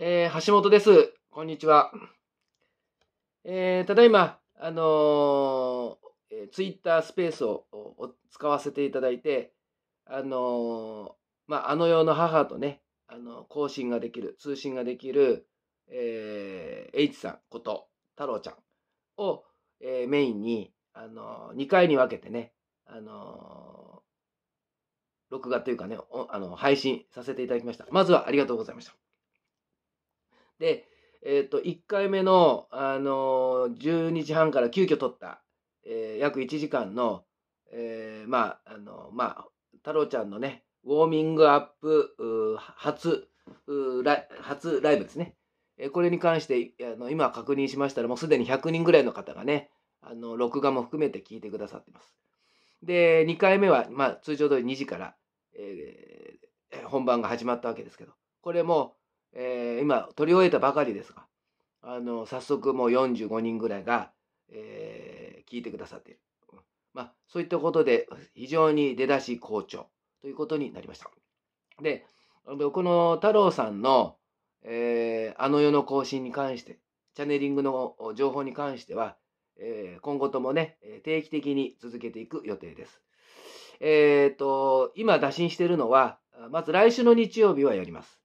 えー、橋本です。こんにちは。えー、ただいま、あのー、ツイッタースペースを使わせていただいて、あのー、まあ、あの世の母とね、あの、更新ができる、通信ができる、えー、H さんこと、太郎ちゃんを、えー、メインに、あのー、2回に分けてね、あのー、録画というかね、あの、配信させていただきました。まずはありがとうございました。で、えっ、ー、と、1回目の、あのー、12時半から急遽撮った、えー、約1時間の、えー、まあ、あのー、まあ、太郎ちゃんのね、ウォーミングアップ、初ラ、初ライブですね。えこれに関して、あの、今確認しましたら、もうすでに100人ぐらいの方がね、あの、録画も含めて聞いてくださってます。で、2回目は、まあ、通常通り2時から、えー、本番が始まったわけですけど、これも、えー、今、取り終えたばかりですが、あの、早速もう45人ぐらいが、えー、聞いてくださっている。まあ、そういったことで、非常に出だし好調ということになりました。で、この太郎さんの、えー、あの世の更新に関して、チャネリングの情報に関しては、えー、今後ともね、定期的に続けていく予定です。えっ、ー、と、今打診しているのは、まず来週の日曜日はやります。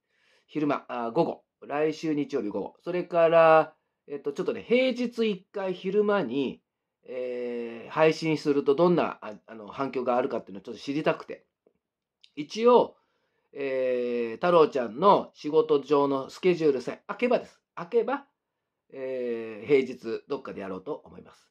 昼間、あ午後、来週日曜日午後、それから、えっと、ちょっとね、平日1回昼間に、えー、配信するとどんなああの反響があるかっていうのをちょっと知りたくて。一応、えー、太郎ちゃんの仕事上のスケジュールさえ開けばです。開けば、えー、平日どっかでやろうと思います。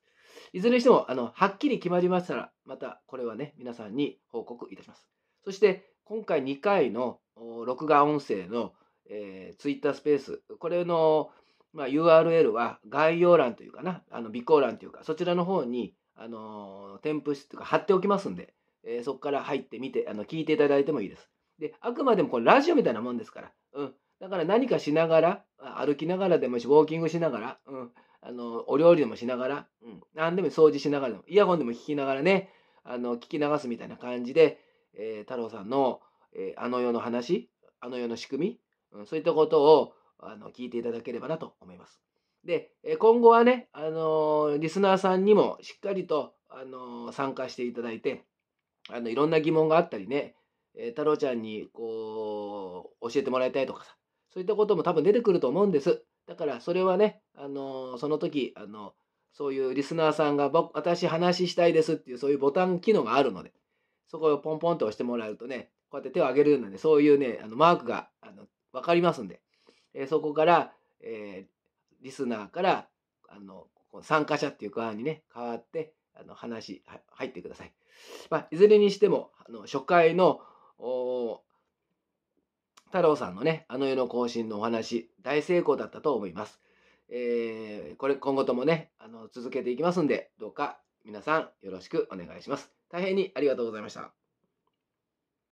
いずれにしても、あの、はっきり決まりましたら、またこれはね、皆さんに報告いたします。そして、今回2回の録画音声のえー、Twitter スペース、これの、まあ、URL は概要欄というかな、あの備考欄というか、そちらの方に、あのー、添付しというか貼っておきますんで、えー、そこから入ってみて、あの聞いていただいてもいいです。で、あくまでもこれラジオみたいなもんですから、うん。だから何かしながら、歩きながらでもいいし、ウォーキングしながら、うん。あの、お料理でもしながら、うん。何でも掃除しながらでも、イヤホンでも聞きながらね、あの、聞き流すみたいな感じで、えー、太郎さんの、えー、あの世の話、あの世の仕組み、うん、そういったことをあの聞いていただければなと思います。で、今後はね、あのリスナーさんにもしっかりと、あの参加していただいて、あのいろんな疑問があったりね、えー、太郎ちゃんにこう教えてもらいたいとかさそういったことも多分出てくると思うんですだからそれはね、あのー、その時、あのそういうリスナーさんが「私話したいです」っていうそういうボタン機能があるのでそこをポンポンと押してもらえるとねこうやって手を挙げるようなねそういうねあのマークがあの分かりますんで、えー、そこから、えー、リスナーからあの参加者っていう側にね変わってあの話入ってください、まあ、いずれにしてもあの初回の太郎さんのねあの世の更新のお話大成功だったと思います、えー、これ今後ともねあの続けていきますんでどうか皆さんよろしくお願いします大変にありがとうございました